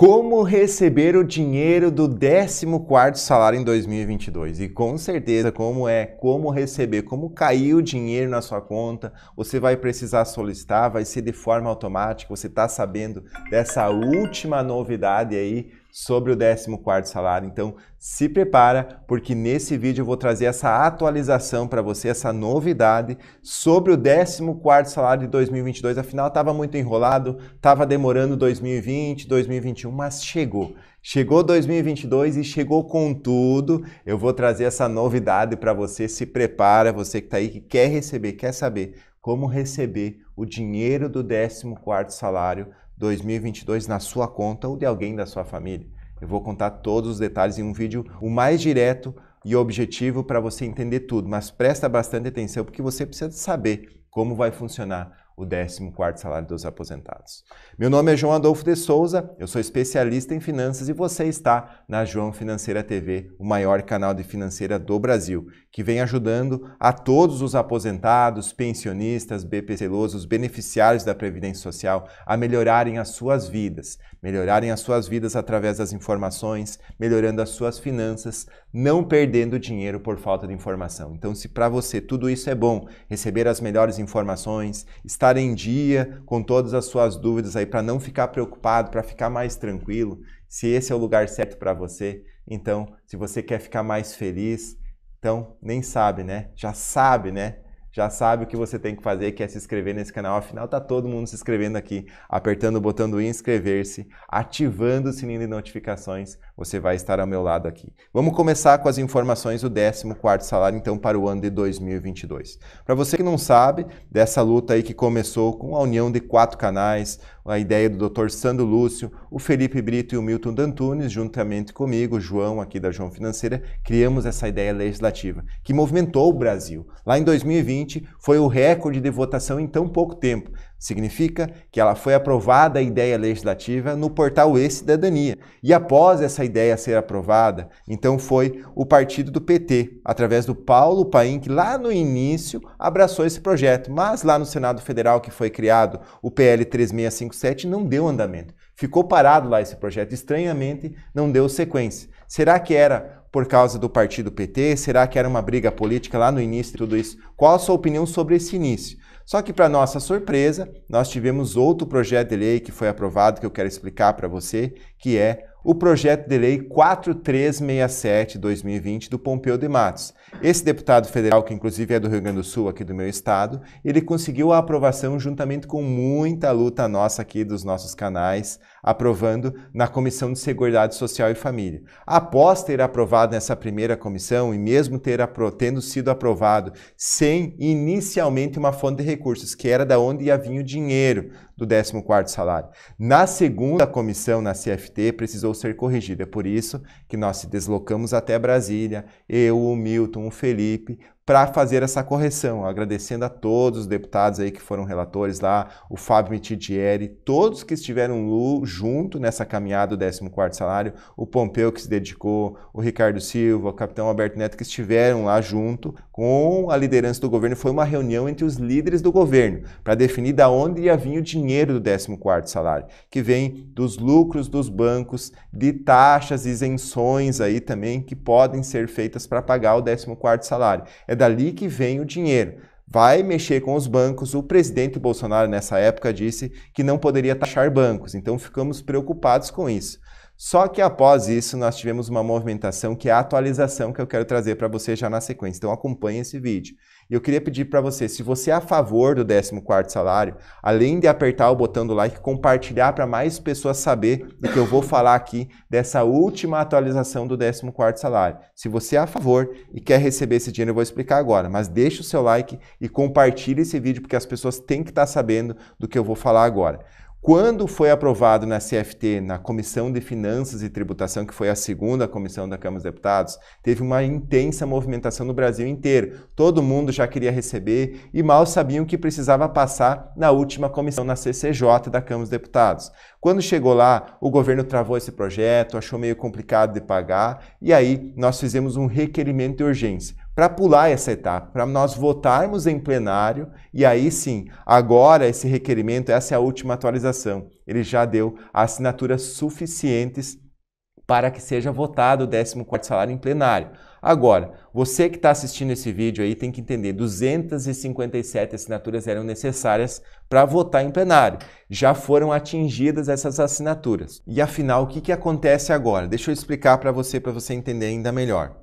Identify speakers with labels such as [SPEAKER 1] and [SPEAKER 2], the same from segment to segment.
[SPEAKER 1] como receber o dinheiro do 14 salário em 2022. E com certeza, como é, como receber, como cair o dinheiro na sua conta, você vai precisar solicitar, vai ser de forma automática, você está sabendo dessa última novidade aí sobre o 14 salário. Então, se prepara porque nesse vídeo eu vou trazer essa atualização para você, essa novidade sobre o 14 salário de 2022. Afinal, estava muito enrolado, estava demorando 2020, 2021, mas chegou. Chegou 2022 e chegou com tudo. Eu vou trazer essa novidade para você. Se prepara, você que está aí que quer receber, quer saber como receber o dinheiro do 14 salário 2022 na sua conta ou de alguém da sua família. Eu vou contar todos os detalhes em um vídeo o mais direto e objetivo para você entender tudo, mas presta bastante atenção porque você precisa saber como vai funcionar o 14º salário dos aposentados. Meu nome é João Adolfo de Souza, eu sou especialista em finanças e você está na João Financeira TV, o maior canal de financeira do Brasil, que vem ajudando a todos os aposentados, pensionistas, BPCelosos, beneficiários da Previdência Social a melhorarem as suas vidas, melhorarem as suas vidas através das informações, melhorando as suas finanças, não perdendo dinheiro por falta de informação. Então, se para você tudo isso é bom, receber as melhores informações, estar em dia com todas as suas dúvidas aí para não ficar preocupado, para ficar mais tranquilo, se esse é o lugar certo para você, então, se você quer ficar mais feliz, então nem sabe, né? Já sabe, né? já sabe o que você tem que fazer, que é se inscrever nesse canal. Afinal, tá todo mundo se inscrevendo aqui, apertando o botão do inscrever-se, ativando o sininho de notificações você vai estar ao meu lado aqui. Vamos começar com as informações do 14º salário, então, para o ano de 2022. Para você que não sabe, dessa luta aí que começou com a união de quatro canais, a ideia do Dr. Sandro Lúcio, o Felipe Brito e o Milton Dantunes, juntamente comigo, João, aqui da João Financeira, criamos essa ideia legislativa, que movimentou o Brasil. Lá em 2020, foi o recorde de votação em tão pouco tempo. Significa que ela foi aprovada a ideia legislativa no portal E-Cidadania. E após essa ideia ser aprovada, então foi o partido do PT, através do Paulo Paim, que lá no início abraçou esse projeto, mas lá no Senado Federal que foi criado o PL 3657 não deu andamento. Ficou parado lá esse projeto, estranhamente não deu sequência. Será que era por causa do partido PT? Será que era uma briga política lá no início de tudo isso? Qual a sua opinião sobre esse início? Só que, para nossa surpresa, nós tivemos outro projeto de lei que foi aprovado, que eu quero explicar para você, que é o projeto de lei 4367-2020 do Pompeu de Matos. Esse deputado federal, que inclusive é do Rio Grande do Sul, aqui do meu estado, ele conseguiu a aprovação juntamente com muita luta nossa aqui dos nossos canais, aprovando na Comissão de Seguridade Social e Família. Após ter aprovado nessa primeira comissão e mesmo ter tendo sido aprovado sem inicialmente uma fonte de recursos, que era da onde ia vir o dinheiro do 14º salário. Na segunda comissão, na CFT, precisou precisou ser corrigido. É por isso que nós se deslocamos até Brasília, eu, o Milton, o Felipe, para fazer essa correção, agradecendo a todos os deputados aí que foram relatores lá, o Fábio Mitidieri, todos que estiveram junto nessa caminhada do 14º salário, o Pompeu que se dedicou, o Ricardo Silva, o Capitão Alberto Neto que estiveram lá junto com a liderança do governo, foi uma reunião entre os líderes do governo para definir da onde ia vir o dinheiro do 14º salário, que vem dos lucros dos bancos, de taxas, isenções aí também que podem ser feitas para pagar o 14º salário. É dali que vem o dinheiro. Vai mexer com os bancos. O presidente Bolsonaro, nessa época, disse que não poderia taxar bancos, então ficamos preocupados com isso. Só que após isso, nós tivemos uma movimentação que é a atualização que eu quero trazer para você já na sequência. Então acompanhe esse vídeo. E eu queria pedir para você, se você é a favor do 14º salário, além de apertar o botão do like, compartilhar para mais pessoas saber do que eu vou falar aqui dessa última atualização do 14º salário. Se você é a favor e quer receber esse dinheiro, eu vou explicar agora, mas deixa o seu like e compartilhe esse vídeo porque as pessoas têm que estar tá sabendo do que eu vou falar agora. Quando foi aprovado na CFT, na Comissão de Finanças e Tributação, que foi a segunda comissão da Câmara dos Deputados, teve uma intensa movimentação no Brasil inteiro. Todo mundo já queria receber e mal sabiam que precisava passar na última comissão, na CCJ da Câmara dos Deputados. Quando chegou lá, o governo travou esse projeto, achou meio complicado de pagar, e aí nós fizemos um requerimento de urgência para pular essa etapa, para nós votarmos em plenário e aí sim, agora esse requerimento, essa é a última atualização. Ele já deu assinaturas suficientes para que seja votado o 14 salário em plenário. Agora, você que está assistindo esse vídeo aí tem que entender, 257 assinaturas eram necessárias para votar em plenário. Já foram atingidas essas assinaturas. E afinal, o que, que acontece agora? Deixa eu explicar para você, para você entender ainda melhor.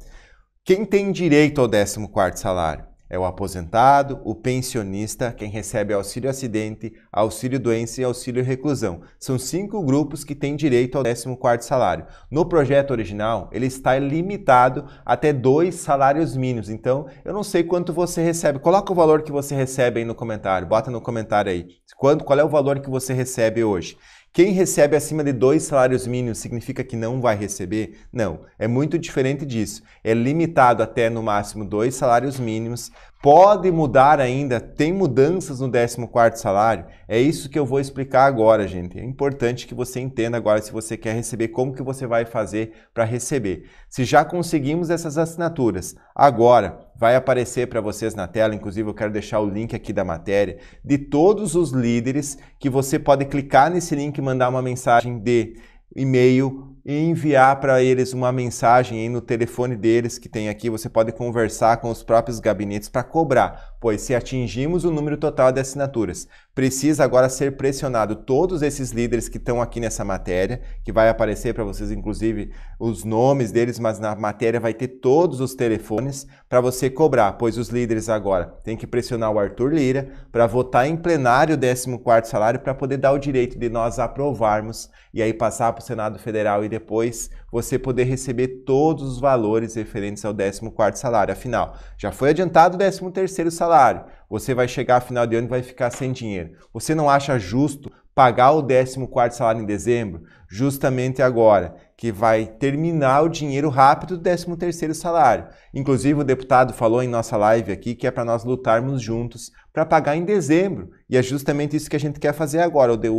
[SPEAKER 1] Quem tem direito ao 14 salário? É o aposentado, o pensionista, quem recebe auxílio acidente, auxílio doença e auxílio reclusão. São cinco grupos que têm direito ao 14 salário. No projeto original, ele está limitado até dois salários mínimos. Então, eu não sei quanto você recebe. Coloca o valor que você recebe aí no comentário. Bota no comentário aí. Quanto, qual é o valor que você recebe hoje? Quem recebe acima de dois salários mínimos significa que não vai receber? Não, é muito diferente disso. É limitado até no máximo dois salários mínimos Pode mudar ainda, tem mudanças no 14 salário? É isso que eu vou explicar agora, gente. É importante que você entenda agora se você quer receber, como que você vai fazer para receber. Se já conseguimos essas assinaturas, agora vai aparecer para vocês na tela, inclusive eu quero deixar o link aqui da matéria, de todos os líderes que você pode clicar nesse link e mandar uma mensagem de e-mail e enviar para eles uma mensagem aí no telefone deles que tem aqui. Você pode conversar com os próprios gabinetes para cobrar, pois se atingimos o número total de assinaturas, precisa agora ser pressionado todos esses líderes que estão aqui nessa matéria, que vai aparecer para vocês inclusive os nomes deles, mas na matéria vai ter todos os telefones para você cobrar, pois os líderes agora têm que pressionar o Arthur Lira para votar em plenário o 14 salário para poder dar o direito de nós aprovarmos e aí passar para o Senado Federal e depois você poder receber todos os valores referentes ao 14 salário. Afinal, já foi adiantado o 13 salário. Você vai chegar a final de ano e vai ficar sem dinheiro. Você não acha justo pagar o 14 salário em dezembro? Justamente agora que vai terminar o dinheiro rápido do 13º salário. Inclusive o deputado falou em nossa live aqui que é para nós lutarmos juntos para pagar em dezembro. E é justamente isso que a gente quer fazer agora. O,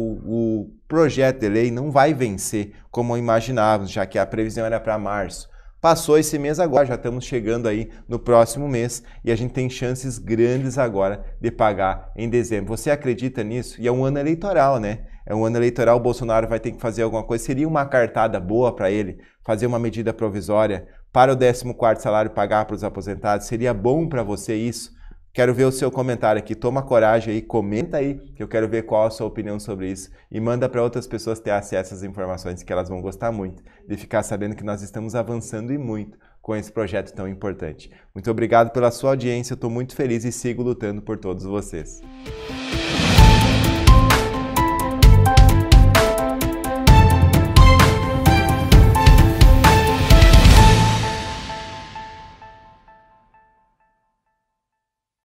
[SPEAKER 1] o projeto de lei não vai vencer como imaginávamos, já que a previsão era para março. Passou esse mês agora, já estamos chegando aí no próximo mês e a gente tem chances grandes agora de pagar em dezembro. Você acredita nisso? E é um ano eleitoral, né? é um ano eleitoral, o Bolsonaro vai ter que fazer alguma coisa. Seria uma cartada boa para ele fazer uma medida provisória para o 14 salário pagar para os aposentados? Seria bom para você isso? Quero ver o seu comentário aqui. Toma coragem aí, comenta aí, que eu quero ver qual a sua opinião sobre isso e manda para outras pessoas ter acesso às informações que elas vão gostar muito de ficar sabendo que nós estamos avançando e muito com esse projeto tão importante. Muito obrigado pela sua audiência, estou muito feliz e sigo lutando por todos vocês.